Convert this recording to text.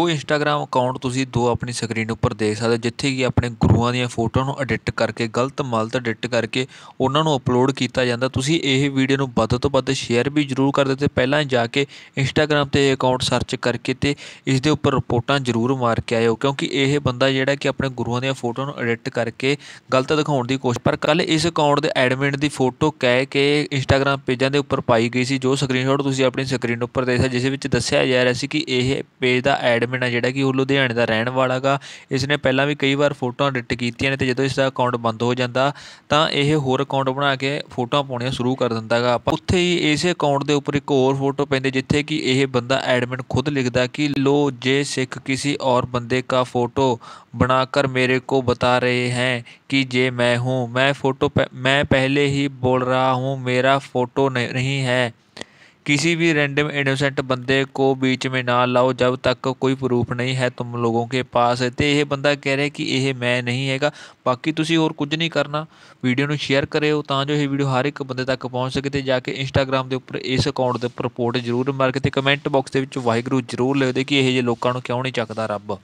ਉਹ Instagram account ਤੁਸੀਂ ਦੋ ਆਪਣੀ ਸਕਰੀਨ ਉੱਪਰ ਦੇਖ ਸਕਦੇ ਜਿੱਥੇ ਕਿ ਆਪਣੇ ਗੁਰੂਆਂ ਦੀਆਂ ਫੋਟੋਆਂ ਨੂੰ ਐਡਿਟ ਕਰਕੇ ਗਲਤ ਮਲਤ ਐਡਿਟ ਕਰਕੇ ਉਹਨਾਂ ਨੂੰ ਅਪਲੋਡ ਕੀਤਾ ਜਾਂਦਾ ਤੁਸੀਂ ਇਹ ਵੀਡੀਓ ਨੂੰ ਵੱਧ ਤੋਂ ਵੱਧ ਸ਼ੇਅਰ ਵੀ ਜ਼ਰੂਰ ਕਰ ਤੇ ਪਹਿਲਾਂ ਜਾ ਕੇ ਇੰਸਟਾਗ੍ਰam ਤੇ ਇਹ ਅਕਾਊਂਟ ਸਰਚ ਕਰਕੇ ਤੇ ਇਸ ਦੇ ਉੱਪਰ ਰਿਪੋਰਟਾਂ ਜ਼ਰੂਰ ਮਾਰ ਕੇ ਆਇਓ ਕਿਉਂਕਿ ਇਹ ਬੰਦਾ ਜਿਹੜਾ ਕਿ ਆਪਣੇ ਗੁਰੂਆਂ ਦੀਆਂ ਫੋਟੋਆਂ ਨੂੰ ਐਡਿਟ ਕਰਕੇ ਗਲਤ ਦਿਖਾਉਣ ਦੀ ਕੋਸ਼ਿਸ਼ ਪਰ ਕੱਲ ਇਸ ਅਕਾਊਂਟ ਦੇ ਐਡਮਿਨ ਦੀ ਫੋਟੋ ਕਹਿ ਕੇ ਇੰਸਟਾਗ੍ਰam ਪੇਜਾਂ ਦੇ ਉੱਪਰ ਪਾਈ ਗਈ ਸੀ ਜੋ ਸਕਰੀਨਸ਼ਾਟ ਤੁਸੀਂ ਆਪਣੀ ਸਕਰੀਨ ਉੱਪਰ ਦੇਖ ਸਕਦੇ ਜਿਸ ਵਿੱਚ ਦੱਸਿਆ ਜਾ ਰਿਹਾ ਸੀ ਕਿ ਇਹ ਪੇਜ ਦਾ ਐਡ ਐਡਮਿਨ ਆ ਜਿਹੜਾ ਕਿ ਉਹ ਲੁਧਿਆਣੇ ਦਾ ਰਹਿਣ ਵਾਲਾ ਗਾ ਇਸ ਨੇ ਪਹਿਲਾਂ ਵੀ ਕਈ ਵਾਰ ਫੋਟੋਆਂ ਡਿਟ ਕੀਤੀਆਂ ਨੇ ਤੇ ਜਦੋਂ ਇਸ ਦਾ ਅਕਾਊਂਟ ਬੰਦ ਹੋ ਜਾਂਦਾ ਤਾਂ ਇਹ ਹੋਰ ਅਕਾਊਂਟ ਬਣਾ ਕੇ ਫੋਟੋਆਂ ਪਾਉਣੀਆਂ ਸ਼ੁਰੂ ਕਰ ਦਿੰਦਾ ਗਾ ਆਪਾਂ ਉੱਥੇ ਹੀ ਇਸੇ ਅਕਾਊਂਟ ਦੇ ਉੱਪਰ ਇੱਕ ਹੋਰ ਫੋਟੋ ਪੈਂਦੀ ਜਿੱਥੇ ਕਿ ਇਹ ਬੰਦਾ ਐਡਮਿਨ ਖੁਦ ਲਿਖਦਾ ਕਿ ਲੋ ਜੇ ਸਿੱਖ ਕਿਸੇ ਔਰ ਬੰਦੇ ਦਾ ਫੋਟੋ बनाकर ਮੇਰੇ ਕੋ ਬਤਾ ਰਹੇ ਹੈ ਕਿ ਜੇ ਮੈਂ ਹੂੰ ਮੈਂ ਫੋਟੋ ਮੈਂ ਪਹਿਲੇ ਹੀ ਬੋਲ ਰਹਾ ਹੂੰ ਮੇਰਾ ਫੋਟੋ ਨਹੀਂ ਹੈ किसी भी रैंडम इनोसेंट बंदे को बीच में ना लाओ जब तक कोई प्रूफ नहीं है तुम लोगों के ਪਾਸ ਤੇ ਇਹ ਬੰਦਾ ਕਹਿ ਰਿਹਾ ਕਿ ਇਹ ਮੈਂ ਨਹੀਂ ਹੈਗਾ ਬਾਕੀ ਤੁਸੀਂ ਹੋਰ ਕੁਝ ਨਹੀਂ ਕਰਨਾ ਵੀਡੀਓ ਨੂੰ ਸ਼ੇਅਰ ਕਰਿਓ ਤਾਂ ਜੋ ਇਹ ਵੀਡੀਓ ਹਰ ਇੱਕ ਬੰਦੇ ਤੱਕ ਪਹੁੰਚ ਸਕੇ ਤੇ ਜਾ ਕੇ ਇੰਸਟਾਗ੍ਰam ਦੇ ਉੱਪਰ ਇਸ ਅਕਾਊਂਟ ਦੇ ਉੱਪਰ ਰਿਪੋਰਟ ਜ਼ਰੂਰ ਮਾਰ ਕੇ ਤੇ ਕਮੈਂਟ ਬਾਕਸ ਦੇ ਵਿੱਚ ਵਾਹਿਗੁਰੂ ਜ਼ਰੂਰ ਲਿਖ ਦੇ ਕਿ ਇਹ ਜੇ ਲੋਕਾਂ ਨੂੰ ਕਿਉਂ ਨਹੀਂ ਚੱਕਦਾ ਰੱਬ